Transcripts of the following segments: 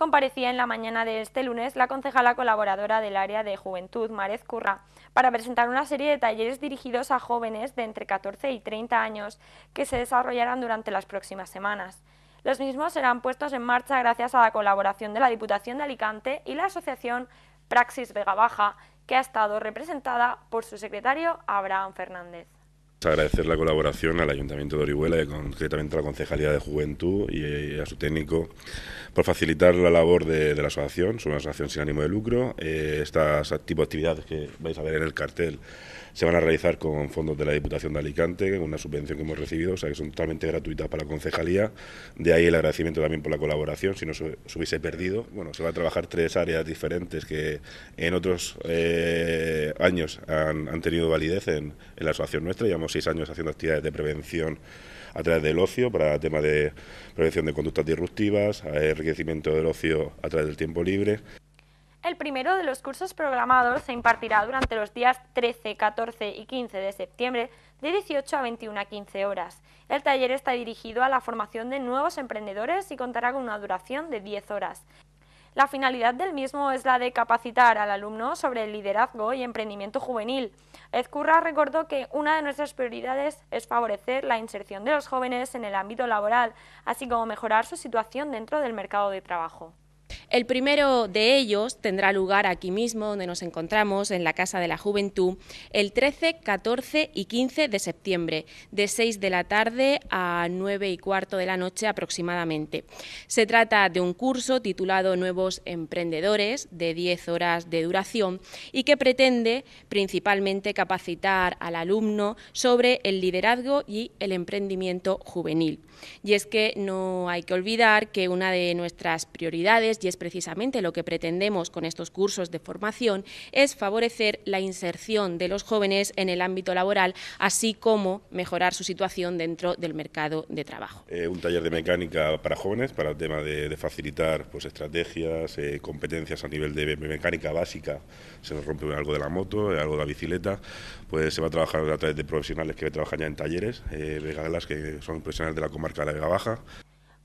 comparecía en la mañana de este lunes la concejala colaboradora del área de Juventud, Marez Curra, para presentar una serie de talleres dirigidos a jóvenes de entre 14 y 30 años que se desarrollarán durante las próximas semanas. Los mismos serán puestos en marcha gracias a la colaboración de la Diputación de Alicante y la Asociación Praxis Vega Baja, que ha estado representada por su secretario Abraham Fernández. Agradecer la colaboración al Ayuntamiento de Orihuela y concretamente a la Concejalía de Juventud y a su técnico por facilitar la labor de, la asociación. Es una asociación sin ánimo de lucro. Eh, estas tipo de actividades que vais a ver en el cartel se van a realizar con fondos de la Diputación de Alicante, una subvención que hemos recibido, o sea que son totalmente gratuitas para la concejalía. De ahí el agradecimiento también por la colaboración, si no se, hubiese perdido. Bueno, se van a trabajar tres áreas diferentes que en otros eh, años han, tenido validez en, la asociación nuestra. Llevamos seis años haciendo actividades de prevención a través del ocio para tema de prevención de conductas disruptivas, eh, enriquecimiento del ocio a través del tiempo libre. El primero de los cursos programados se impartirá durante los días 13, 14 y 15 de septiembre de 18 a 21 a 15 horas. El taller está dirigido a la formación de nuevos emprendedores y contará con una duración de 10 horas. La finalidad del mismo es la de capacitar al alumno sobre el liderazgo y emprendimiento juvenil. Ezcurra recordó que una de nuestras prioridades es favorecer la inserción de los jóvenes en el ámbito laboral, así como mejorar su situación dentro del mercado de trabajo. El primero de ellos tendrá lugar aquí mismo, donde nos encontramos, en la Casa de la Juventud, el 13, 14 y 15 de septiembre, de 6 de la tarde a 9 y cuarto de la noche aproximadamente. Se trata de un curso titulado Nuevos Emprendedores, de 10 horas de duración, y que pretende principalmente capacitar al alumno sobre el liderazgo y el emprendimiento juvenil. Y es que no hay que olvidar que una de nuestras prioridades y es precisamente lo que pretendemos con estos cursos de formación es favorecer la inserción de los jóvenes en el ámbito laboral, así como mejorar su situación dentro del mercado de trabajo. Eh, un taller de mecánica para jóvenes, para el tema de, facilitar pues, estrategias, eh, competencias a nivel de mecánica básica, se nos rompe algo de la moto, eh, algo de la bicicleta, pues se va a trabajar a través de profesionales que trabajan ya en talleres, de las que son profesionales de la comarca de la Vega Baja.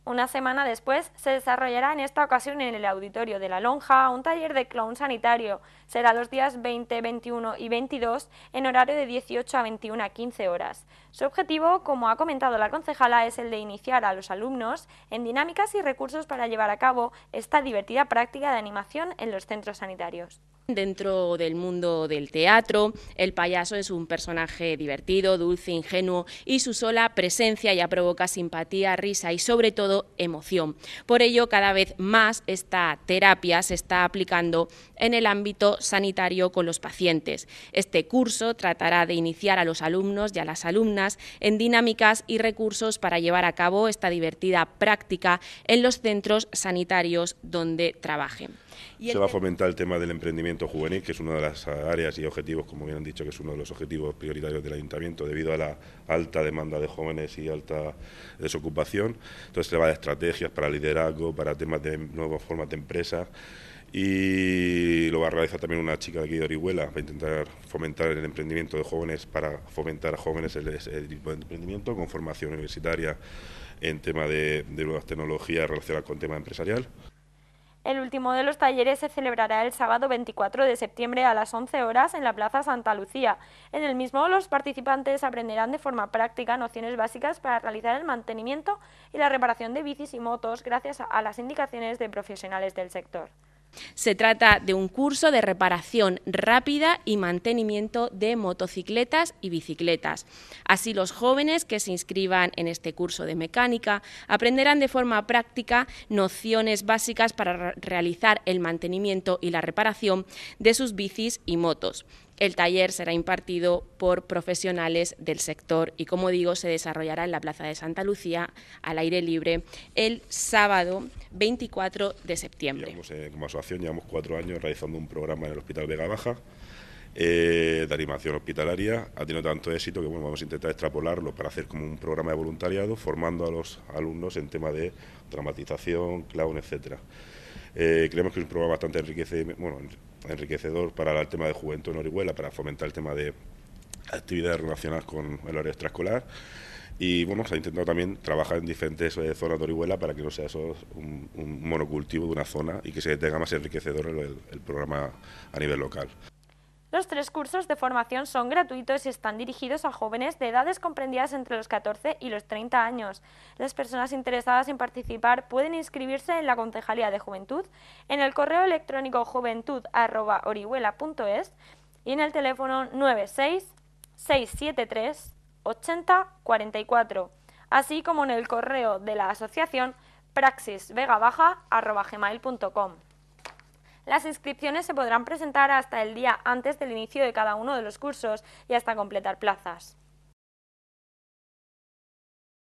Una semana después se desarrollará en esta ocasión en el auditorio de La Lonja un taller de clown sanitario. Será los días 20, 21 y 22 en horario de 18 a 21 a 15 horas. Su objetivo, como ha comentado la concejala, es el de iniciar a los alumnos en dinámicas y recursos para llevar a cabo esta divertida práctica de animación en los centros sanitarios. Dentro del mundo del teatro, el payaso es un personaje divertido, dulce, ingenuo y su sola presencia ya provoca simpatía, risa y sobre todo emoción. Por ello, cada vez más esta terapia se está aplicando en el ámbito sanitario con los pacientes. Este curso tratará de iniciar a los alumnos y a las alumnas en dinámicas y recursos para llevar a cabo esta divertida práctica en los centros sanitarios donde trabajen. se va a fomentar el tema del emprendimiento juvenil, que es una de las áreas y objetivos, como bien han dicho, que es uno de los objetivos prioritarios del ayuntamiento debido a la alta demanda de jóvenes y alta desocupación. Entonces se va de estrategias para liderazgo, para temas de nuevas formas de empresa y lo va a realizar también una chica de aquí de Orihuela, va a intentar fomentar el emprendimiento de jóvenes para fomentar a jóvenes el, tipo de emprendimiento con formación universitaria en tema de, nuevas tecnologías relacionadas con temas empresarial. El último de los talleres se celebrará el sábado 24 de septiembre a las 11 horas en la Plaza Santa Lucía. En el mismo, los participantes aprenderán de forma práctica nociones básicas para realizar el mantenimiento y la reparación de bicis y motos gracias a las indicaciones de profesionales del sector. Se trata de un curso de reparación rápida y mantenimiento de motocicletas y bicicletas. Así los jóvenes que se inscriban en este curso de mecánica aprenderán de forma práctica nociones básicas para realizar el mantenimiento y la reparación de sus bicis y motos. El taller será impartido por profesionales del sector y, como digo, se desarrollará en la Plaza de Santa Lucía al aire libre el sábado 24 de septiembre. Eh, como asociación llevamos cuatro años realizando un programa en el Hospital Vega Baja eh, de animación hospitalaria. Ha tenido tanto éxito que bueno, vamos a intentar extrapolarlo para hacer como un programa de voluntariado formando a los alumnos en tema de dramatización, clown, etcétera. Eh, creemos que es un programa bastante enriquecedor, para el tema de juventud en Orihuela, para fomentar el tema de actividades relacionadas con el área extraescolar. Y bueno, se ha intentado también trabajar en diferentes eh, zonas de Orihuela para que no sea solo un, monocultivo de una zona y que se tenga más enriquecedor el programa a nivel local. Los tres cursos de formación son gratuitos y están dirigidos a jóvenes de edades comprendidas entre los 14 y los 30 años. Las personas interesadas en participar pueden inscribirse en la Concejalía de Juventud, en el correo electrónico juventud.orihuela.es y en el teléfono 96 673 8044, así como en el correo de la asociación praxisvegabaja.gmail.com. Las inscripciones se podrán presentar hasta el día antes del inicio de cada uno de los cursos y hasta completar plazas.